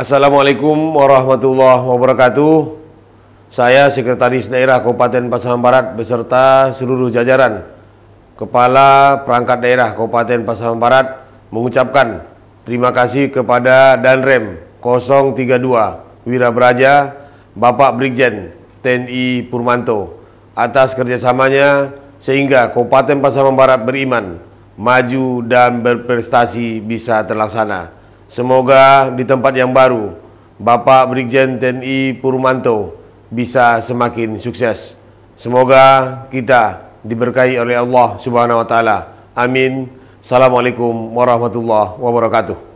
Assalamualaikum warahmatullahi wabarakatuh. Saya Sekretaris Daerah Kabupaten Pasaman Barat beserta seluruh jajaran Kepala Perangkat Daerah Kabupaten Pasaman Barat mengucapkan terima kasih kepada Danrem 032 Wirabraja Bapak Brigjen TNI Purmanto atas kerjasamanya sehingga Kabupaten Pasaman Barat beriman, maju dan berprestasi bisa terlaksana. Semoga di tempat yang baru, Bapak Brigjen TNI Purmanto bisa semakin sukses. Semoga kita diberkahi oleh Allah Subhanahu wa taala. Amin. Assalamualaikum warahmatullahi wabarakatuh.